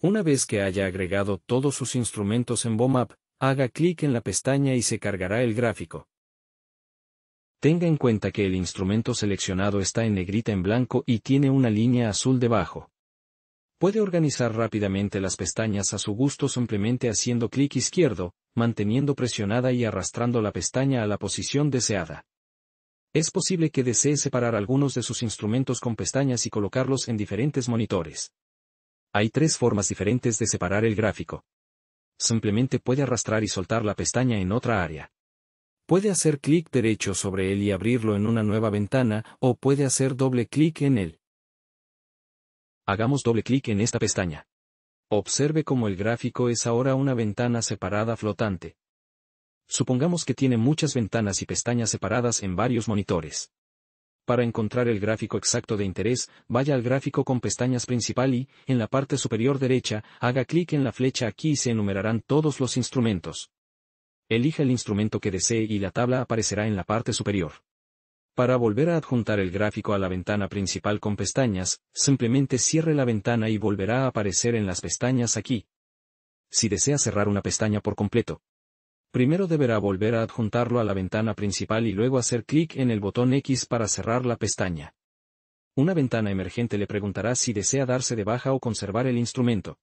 Una vez que haya agregado todos sus instrumentos en BOMAP, haga clic en la pestaña y se cargará el gráfico. Tenga en cuenta que el instrumento seleccionado está en negrita en blanco y tiene una línea azul debajo. Puede organizar rápidamente las pestañas a su gusto simplemente haciendo clic izquierdo, manteniendo presionada y arrastrando la pestaña a la posición deseada. Es posible que desee separar algunos de sus instrumentos con pestañas y colocarlos en diferentes monitores. Hay tres formas diferentes de separar el gráfico. Simplemente puede arrastrar y soltar la pestaña en otra área. Puede hacer clic derecho sobre él y abrirlo en una nueva ventana, o puede hacer doble clic en él. Hagamos doble clic en esta pestaña. Observe cómo el gráfico es ahora una ventana separada flotante. Supongamos que tiene muchas ventanas y pestañas separadas en varios monitores. Para encontrar el gráfico exacto de interés, vaya al gráfico con pestañas principal y, en la parte superior derecha, haga clic en la flecha aquí y se enumerarán todos los instrumentos. Elija el instrumento que desee y la tabla aparecerá en la parte superior. Para volver a adjuntar el gráfico a la ventana principal con pestañas, simplemente cierre la ventana y volverá a aparecer en las pestañas aquí. Si desea cerrar una pestaña por completo, Primero deberá volver a adjuntarlo a la ventana principal y luego hacer clic en el botón X para cerrar la pestaña. Una ventana emergente le preguntará si desea darse de baja o conservar el instrumento.